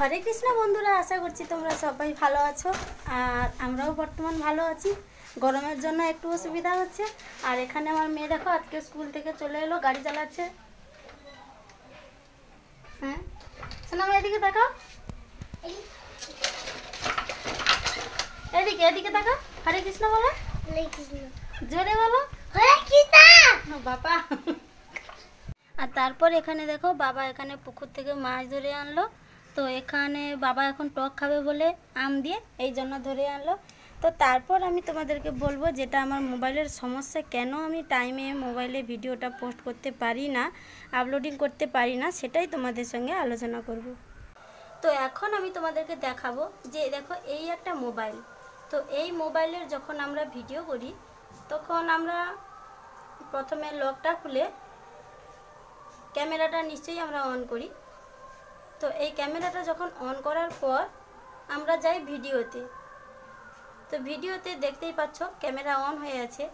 হরে কৃষ্ণ বন্ধুরা আশা করছি তোমরা সবাই ভালো আছো আর আমরাও বর্তমান ভালো আছি গরমের জন্য একটু অসুবিধা হচ্ছে আর এখানে আমার মেয়ে দেখো আজকে স্কুল থেকে চলে এলো গাড়ি চালাচ্ছে হ্যাঁ শোনা এদিকে দেখাও এদিকে এদিকে দেখো হরে কৃষ্ণ বলো জোরে বলো হরে কৃষ্ণ বাবা আর তারপর এখানে দেখো বাবা এখানে পুকুর থেকে মাছ ধরে আনলো তো এখানে বাবা এখন টক খাবে বলে আম দিয়ে এই জন্য ধরে আনলো তো তারপর আমি তোমাদেরকে বলবো যেটা আমার মোবাইলের সমস্যা কেন আমি টাইমে মোবাইলে ভিডিওটা পোস্ট করতে পারি না আপলোডিং করতে পারি না সেটাই তোমাদের সঙ্গে আলোচনা করব। তো এখন আমি তোমাদেরকে দেখাবো যে দেখো এই একটা মোবাইল তো এই মোবাইলের যখন আমরা ভিডিও করি তখন আমরা প্রথমে লকটা খুলে ক্যামেরাটা নিশ্চয়ই আমরা অন করি তো এই ক্যামেরাটা যখন অন করার পর আমরা যাই ভিডিওতে তো ভিডিওতে দেখতেই পাচ্ছ ক্যামেরা অন হয়ে আছে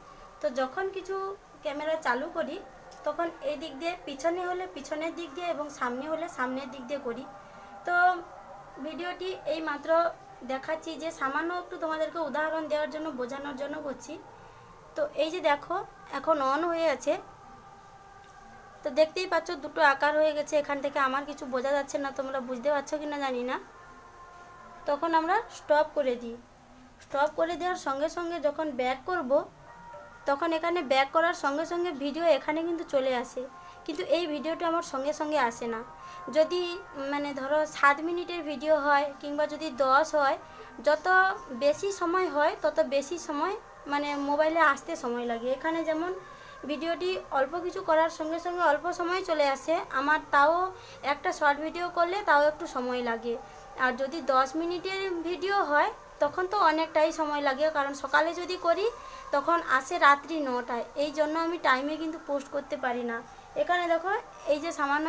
তো যখন কিছু ক্যামেরা চালু করি তখন এই দিক দিয়ে পিছনে হলে পিছনের দিক দিয়ে এবং সামনে হলে সামনের দিক দিয়ে করি তো ভিডিওটি এই মাত্র দেখাচ্ছি যে সামান্য একটু তোমাদেরকে উদাহরণ দেওয়ার জন্য বোঝানোর জন্য করছি তো এই যে দেখো এখন অন হয়ে আছে তো দেখতেই পাচ্ছ দুটো আকার হয়ে গেছে এখান থেকে আমার কিছু বোঝা যাচ্ছে না তোমরা বুঝতে পারছো কি না জানি না তখন আমরা স্টপ করে দিই স্টপ করে দেওয়ার সঙ্গে সঙ্গে যখন ব্যাক করব তখন এখানে ব্যাক করার সঙ্গে সঙ্গে ভিডিও এখানে কিন্তু চলে আসে কিন্তু এই ভিডিওটা আমার সঙ্গে সঙ্গে আসে না যদি মানে ধরো সাত মিনিটের ভিডিও হয় কিংবা যদি দশ হয় যত বেশি সময় হয় তত বেশি সময় মানে মোবাইলে আসতে সময় লাগে এখানে যেমন ভিডিওটি অল্প কিছু করার সঙ্গে সঙ্গে অল্প সময় চলে আসে আমার তাও একটা শর্ট ভিডিও করলে তাও একটু সময় লাগে আর যদি দশ মিনিটের ভিডিও হয় তখন তো অনেকটাই সময় লাগে কারণ সকালে যদি করি তখন আসে রাত্রি নটায় এই জন্য আমি টাইমে কিন্তু পোস্ট করতে পারি না এখানে দেখো এই যে সামান্য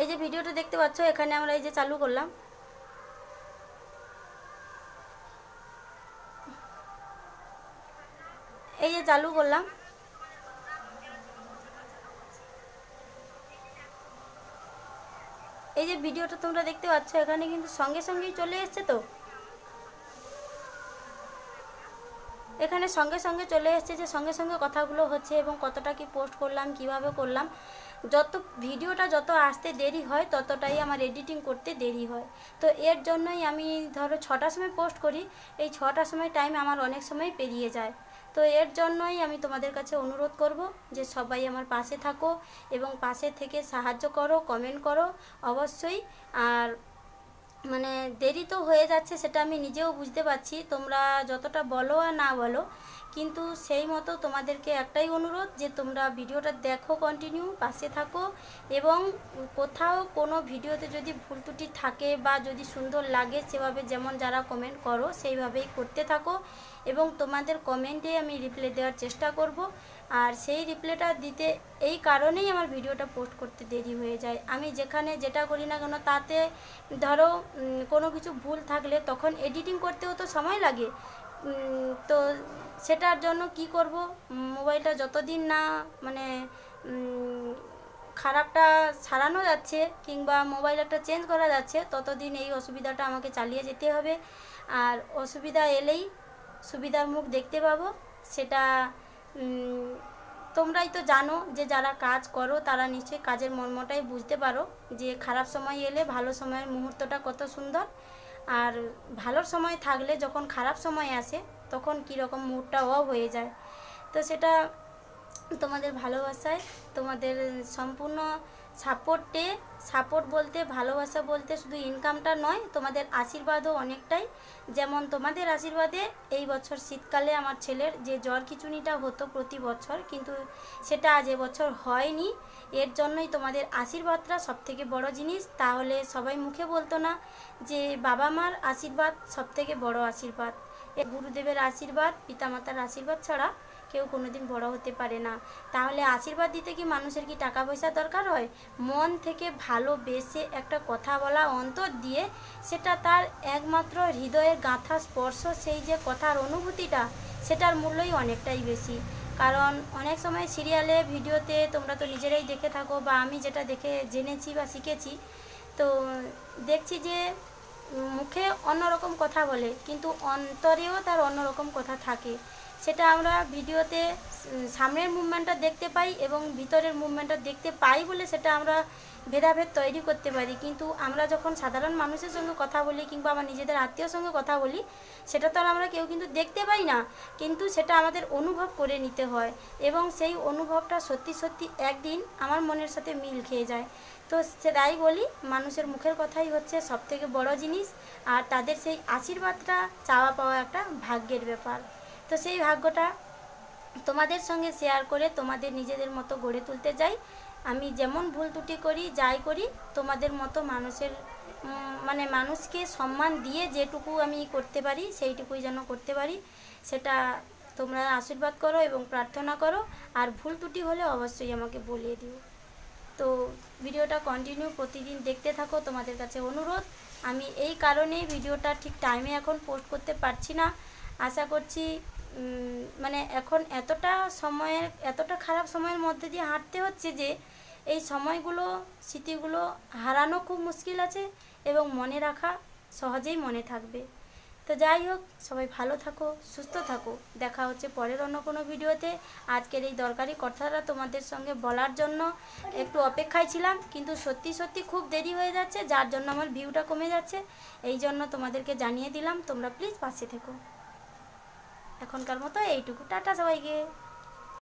এই যে ভিডিওটা দেখতে পাচ্ছ এখানে আমরা এই যে চালু করলাম এই যে চালু করলাম এই যে ভিডিওটা তোমরা দেখতে পাচ্ছ এখানে কিন্তু সঙ্গে সঙ্গেই চলে এসছে তো এখানে সঙ্গে সঙ্গে চলে এসছে যে সঙ্গে সঙ্গে কথাগুলো হচ্ছে এবং কতটা কি পোস্ট করলাম কিভাবে করলাম যত ভিডিওটা যত আসতে দেরি হয় ততটাই আমার এডিটিং করতে দেরি হয় তো এর জন্যই আমি ধরো ছটার সময় পোস্ট করি এই ছটার সময় টাইম আমার অনেক সময় পেরিয়ে যায় তো এর জন্যই আমি তোমাদের কাছে অনুরোধ করব যে সবাই আমার পাশে থাকো এবং পাশে থেকে সাহায্য করো কমেন্ট করো অবশ্যই আর মানে দেরি তো হয়ে যাচ্ছে সেটা আমি নিজেও বুঝতে পারছি তোমরা যতটা বলো আর না বলো কিন্তু সেই মতো তোমাদেরকে একটাই অনুরোধ যে তোমরা ভিডিওটা দেখো কন্টিনিউ পাশে থাকো এবং কোথাও কোনো ভিডিওতে যদি ভুল ত্রুটি থাকে বা যদি সুন্দর লাগে সেভাবে যেমন যারা কমেন্ট করো সেইভাবেই করতে থাকো এবং তোমাদের কমেন্টে আমি রিপ্লে দেওয়ার চেষ্টা করব আর সেই রিপ্লেটা দিতে এই কারণেই আমার ভিডিওটা পোস্ট করতে দেরি হয়ে যায় আমি যেখানে যেটা করি না কেন তাতে ধরো কোনো কিছু ভুল থাকলে তখন এডিটিং করতেও তো সময় লাগে তো সেটার জন্য কি করব মোবাইলটা যতদিন না মানে খারাপটা সারানো যাচ্ছে কিংবা মোবাইল একটা চেঞ্জ করা যাচ্ছে ততদিন এই অসুবিধাটা আমাকে চালিয়ে যেতে হবে আর অসুবিধা এলেই সুবিধার মুখ দেখতে পাবো সেটা তোমরাই তো জানো যে যারা কাজ করো তারা নিশ্চয়ই কাজের মর্মটাই বুঝতে পারো যে খারাপ সময় এলে ভালো সময়ের মুহূর্তটা কত সুন্দর আর ভালোর সময় থাকলে যখন খারাপ সময় আসে তখন কীরকম মুডটা অফ হয়ে যায় তো সেটা তোমাদের ভালোবাসায় তোমাদের সম্পূর্ণ সাপোর্টে সাপোর্ট বলতে ভালোবাসা বলতে শুধু ইনকামটা নয় তোমাদের আশীর্বাদও অনেকটাই যেমন তোমাদের আশীর্বাদে এই বছর শীতকালে আমার ছেলের যে জ্বর খিচুনিটা হতো প্রতি বছর কিন্তু সেটা আজ এবছর হয়নি এর জন্যই তোমাদের আশীর্বাদটা সবথেকে বড় জিনিস তাহলে সবাই মুখে বলতো না যে বাবা মার আশীর্বাদ সবথেকে বড় আশীর্বাদ গুরুদেবের আশীর্বাদ পিতামাতার আশীর্বাদ ছাড়া কেউ কোনোদিন বড় হতে পারে না তাহলে আশীর্বাদ দিতে কি মানুষের কি টাকা পয়সা দরকার হয় মন থেকে ভালোবেসে একটা কথা বলা অন্তর দিয়ে সেটা তার একমাত্র হৃদয়ের গাঁথা স্পর্শ সেই যে কথার অনুভূতিটা সেটার মূল্যই অনেকটাই বেশি কারণ অনেক সময় সিরিয়ালে ভিডিওতে তোমরা তো নিজেরাই দেখে থাকো বা আমি যেটা দেখে জেনেছি বা শিখেছি তো দেখছি যে মুখে অন্যরকম কথা বলে কিন্তু অন্তরেও তার অন্যরকম কথা থাকে সেটা আমরা ভিডিওতে সামনের মুভমেন্টটা দেখতে পাই এবং ভিতরের মুভমেন্টটা দেখতে পাই বলে সেটা আমরা ভেদাভেদ তৈরি করতে পারি কিন্তু আমরা যখন সাধারণ মানুষের সঙ্গে কথা বলি কিংবা আমার নিজেদের আত্মীয়র সঙ্গে কথা বলি সেটা তো আর আমরা কেউ কিন্তু দেখতে পাই না কিন্তু সেটা আমাদের অনুভব করে নিতে হয় এবং সেই অনুভবটা সত্যি সত্যি একদিন আমার মনের সাথে মিল খেয়ে যায় তো তাই বলি মানুষের মুখের কথাই হচ্ছে সবথেকে বড় জিনিস আর তাদের সেই আশীর্বাদটা চাওয়া পাওয়া একটা ভাগ্যের ব্যাপার তো সেই ভাগ্যটা তোমাদের সঙ্গে শেয়ার করে তোমাদের নিজেদের মতো গড়ে তুলতে যাই আমি যেমন ভুল ত্রুটি করি যাই করি তোমাদের মতো মানুষের মানে মানুষকে সম্মান দিয়ে যেটুকু আমি করতে পারি সেইটুকুই যেন করতে পারি সেটা তোমরা আশীর্বাদ করো এবং প্রার্থনা করো আর ভুল ত্রুটি হলে অবশ্যই আমাকে বলিয়ে দিও তো ভিডিওটা কন্টিনিউ প্রতিদিন দেখতে থাকো তোমাদের কাছে অনুরোধ আমি এই কারণে ভিডিওটা ঠিক টাইমে এখন পোস্ট করতে পারছি না আশা করছি মানে এখন এতটা সময়ের এতটা খারাপ সময়ের মধ্যে দিয়ে হাঁটতে হচ্ছে যে এই সময়গুলো স্মৃতিগুলো হারানো খুব মুশকিল আছে এবং মনে রাখা সহজেই মনে থাকবে তো যাই হোক সবাই ভালো থাকো সুস্থ থাকো দেখা হচ্ছে পরের অন্য কোনো ভিডিওতে আজকের এই দরকারি কথাটা তোমাদের সঙ্গে বলার জন্য একটু অপেক্ষায় ছিলাম কিন্তু সত্যি সত্যি খুব দেরি হয়ে যাচ্ছে যার জন্য আমার ভিউটা কমে যাচ্ছে এই জন্য তোমাদেরকে জানিয়ে দিলাম তোমরা প্লিজ পাশে থেকো এখনকার মতো এইটুকু টাটা সবাইকে